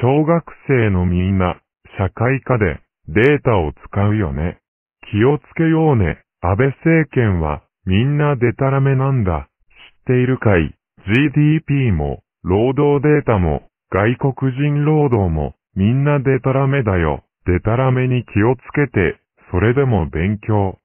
小学生のみんな、社会科でデータを使うよね。気をつけようね。安倍政権はみんなデタラメなんだ。知っているかい ?GDP も労働データも外国人労働もみんなデタラメだよ。デタラメに気をつけて、それでも勉強。